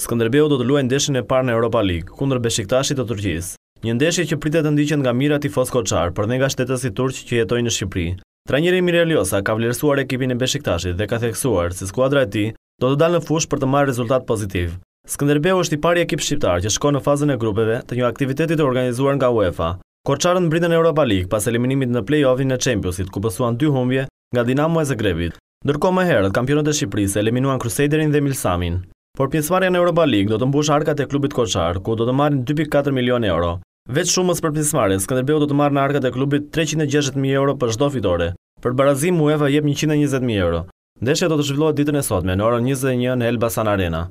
Skënderbeu do të luajë ndeshjen e parë në Europa League kundër Beşiktaşit të Turqisë. Një ndeshje që pritet të ndiqet nga mira tifoz koçar, por dhe nga shtetësit turq që jetojnë në Shqipëri. Trajneri Mireliosa ka vlerësuar ekipin e Beşiktaşit dhe ka theksuar se skuadra e tij do të dalë në fush për të marrë rezultat pozitiv. Skënderbeu është i pari ekip shqiptar që shkon në fazën e grupeve të një aktiviteti të organizuar nga UEFA. Koçarët mbritën Europa League pas eliminimit në play-offin e Championsit, ku pësuan dy humbje nga Dinamo e Zagrebit. Ndërkohë më herët, kampionët e Shqipërisë eliminuan Crusaderin dhe Milsamin por pjesëmarja në Europa League do të mbush arkat e klubit koqar, ku do të marrin 2.4 milion euro. Vec shumës për pjesëmarja, Skanderbeu do të marrë në arkat e klubit 360.000 euro për shdo fitore, për barazim UEFA jep 120.000 euro. Ndeshja do të zhvillohet ditën e sotme në orën 21 në Elbasan Arena.